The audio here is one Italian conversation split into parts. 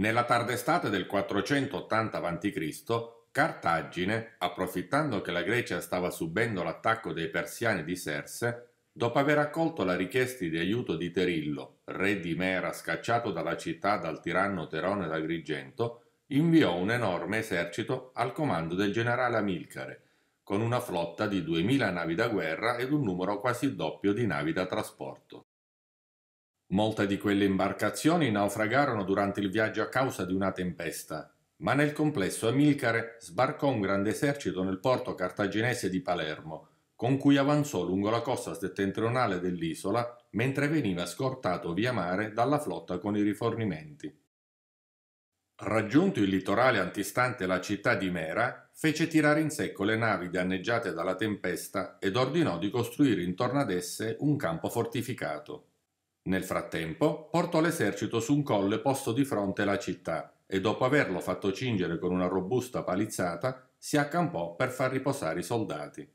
Nella tarda estate del 480 a.C., Cartagine, approfittando che la Grecia stava subendo l'attacco dei persiani di Serse, dopo aver accolto la richiesta di aiuto di Terillo, re di Mera scacciato dalla città dal tiranno Terone d'Agrigento, inviò un enorme esercito al comando del generale Amilcare, con una flotta di 2000 navi da guerra ed un numero quasi doppio di navi da trasporto. Molte di quelle imbarcazioni naufragarono durante il viaggio a causa di una tempesta, ma nel complesso Amilcare sbarcò un grande esercito nel porto cartaginese di Palermo, con cui avanzò lungo la costa settentrionale dell'isola mentre veniva scortato via mare dalla flotta con i rifornimenti. Raggiunto il litorale antistante la città di Mera, fece tirare in secco le navi danneggiate dalla tempesta ed ordinò di costruire intorno ad esse un campo fortificato. Nel frattempo portò l'esercito su un colle posto di fronte alla città e dopo averlo fatto cingere con una robusta palizzata si accampò per far riposare i soldati.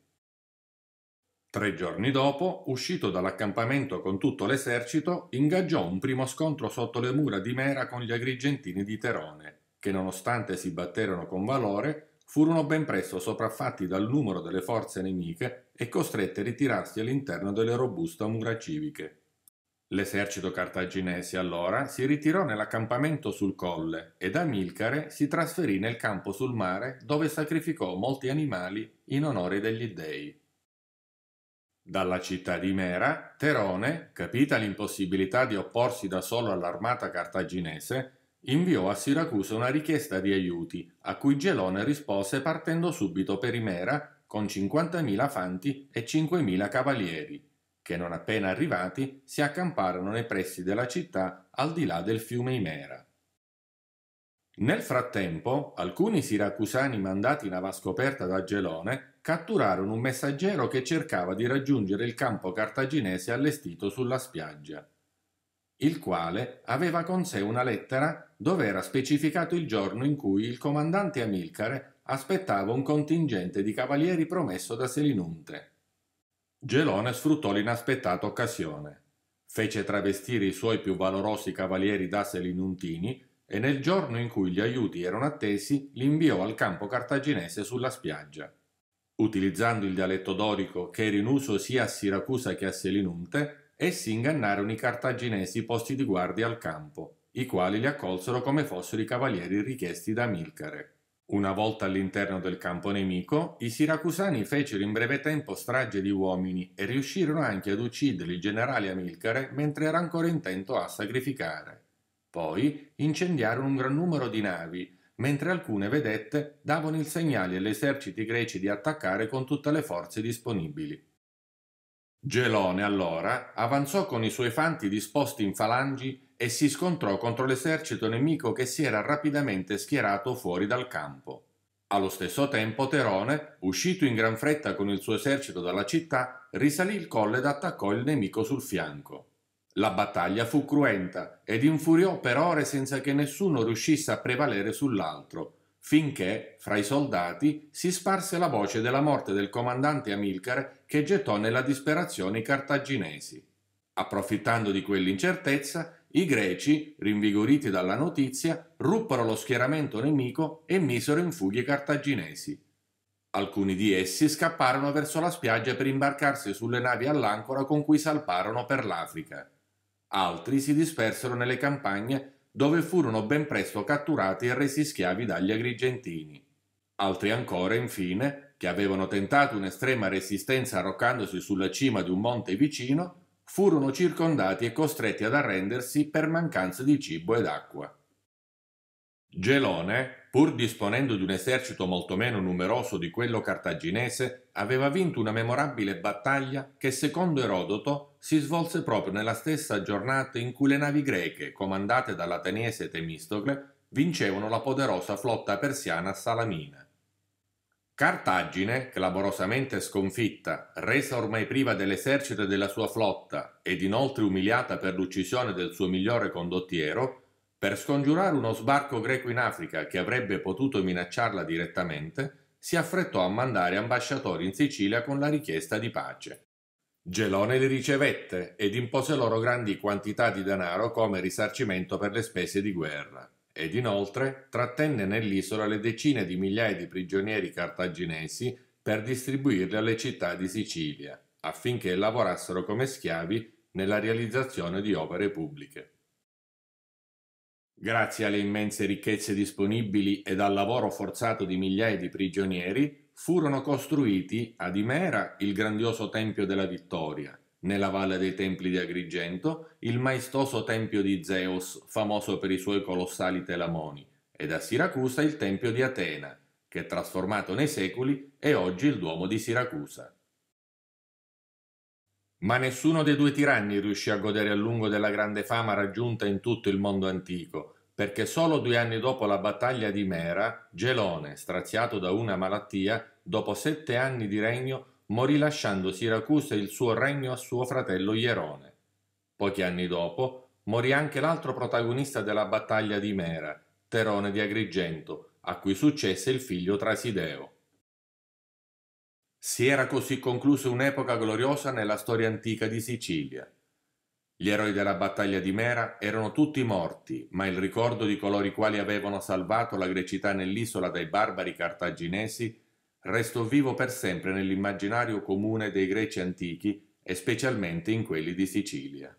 Tre giorni dopo, uscito dall'accampamento con tutto l'esercito, ingaggiò un primo scontro sotto le mura di Mera con gli agrigentini di Terone, che nonostante si batterono con valore, furono ben presto sopraffatti dal numero delle forze nemiche e costretti a ritirarsi all'interno delle robuste mura civiche. L'esercito cartaginese allora si ritirò nell'accampamento sul colle ed Amilcare si trasferì nel campo sul mare dove sacrificò molti animali in onore degli dei. Dalla città di Mera, Terone, capita l'impossibilità di opporsi da solo all'armata cartaginese, inviò a Siracusa una richiesta di aiuti, a cui Gelone rispose partendo subito per Imera con 50.000 fanti e 5.000 cavalieri che non appena arrivati si accamparono nei pressi della città al di là del fiume Imera. Nel frattempo, alcuni siracusani mandati in avascoperta da Gelone catturarono un messaggero che cercava di raggiungere il campo cartaginese allestito sulla spiaggia, il quale aveva con sé una lettera dove era specificato il giorno in cui il comandante Amilcare aspettava un contingente di cavalieri promesso da Selinunte. Gelone sfruttò l'inaspettata occasione. Fece travestire i suoi più valorosi cavalieri da Selinuntini e nel giorno in cui gli aiuti erano attesi li inviò al campo cartaginese sulla spiaggia. Utilizzando il dialetto dorico che era in uso sia a Siracusa che a Selinunte, essi ingannarono i cartaginesi posti di guardia al campo, i quali li accolsero come fossero i cavalieri richiesti da Milcare. Una volta all'interno del campo nemico, i siracusani fecero in breve tempo strage di uomini e riuscirono anche ad uccidere il generale Amilcare mentre era ancora intento a sacrificare. Poi incendiarono un gran numero di navi, mentre alcune vedette davano il segnale agli eserciti greci di attaccare con tutte le forze disponibili. Gelone allora avanzò con i suoi fanti disposti in falangi e si scontrò contro l'esercito nemico che si era rapidamente schierato fuori dal campo. Allo stesso tempo Terone, uscito in gran fretta con il suo esercito dalla città, risalì il colle ed attaccò il nemico sul fianco. La battaglia fu cruenta ed infuriò per ore senza che nessuno riuscisse a prevalere sull'altro, finché, fra i soldati, si sparse la voce della morte del comandante Amilcare che gettò nella disperazione i cartaginesi. Approfittando di quell'incertezza, i greci, rinvigoriti dalla notizia, ruppero lo schieramento nemico e misero in fuga i cartaginesi. Alcuni di essi scapparono verso la spiaggia per imbarcarsi sulle navi all'ancora con cui salparono per l'Africa. Altri si dispersero nelle campagne dove furono ben presto catturati e resi schiavi dagli agrigentini. Altri ancora, infine, che avevano tentato un'estrema resistenza arroccandosi sulla cima di un monte vicino, furono circondati e costretti ad arrendersi per mancanza di cibo ed acqua. Gelone, pur disponendo di un esercito molto meno numeroso di quello cartaginese, aveva vinto una memorabile battaglia che, secondo Erodoto, si svolse proprio nella stessa giornata in cui le navi greche, comandate dall'ateniese Temistocle, vincevano la poderosa flotta persiana Salamina. Cartagine, clamorosamente sconfitta, resa ormai priva dell'esercito e della sua flotta ed inoltre umiliata per l'uccisione del suo migliore condottiero, per scongiurare uno sbarco greco in Africa che avrebbe potuto minacciarla direttamente, si affrettò a mandare ambasciatori in Sicilia con la richiesta di pace. Gelone li ricevette ed impose loro grandi quantità di denaro come risarcimento per le spese di guerra ed inoltre trattenne nell'isola le decine di migliaia di prigionieri cartaginesi per distribuirli alle città di Sicilia, affinché lavorassero come schiavi nella realizzazione di opere pubbliche. Grazie alle immense ricchezze disponibili ed al lavoro forzato di migliaia di prigionieri, furono costruiti ad Imera il grandioso Tempio della Vittoria nella valle dei templi di Agrigento, il maestoso tempio di Zeus, famoso per i suoi colossali telamoni, ed a Siracusa il tempio di Atena, che trasformato nei secoli è oggi il Duomo di Siracusa. Ma nessuno dei due tiranni riuscì a godere a lungo della grande fama raggiunta in tutto il mondo antico, perché solo due anni dopo la battaglia di Mera, Gelone, straziato da una malattia, dopo sette anni di regno, morì lasciando Siracusa e il suo regno a suo fratello Ierone. Pochi anni dopo morì anche l'altro protagonista della battaglia di Mera, Terone di Agrigento, a cui successe il figlio Trasideo. Si era così conclusa un'epoca gloriosa nella storia antica di Sicilia. Gli eroi della battaglia di Mera erano tutti morti, ma il ricordo di coloro i quali avevano salvato la Grecità nell'isola dai barbari cartaginesi restò vivo per sempre nell'immaginario comune dei greci antichi e specialmente in quelli di Sicilia.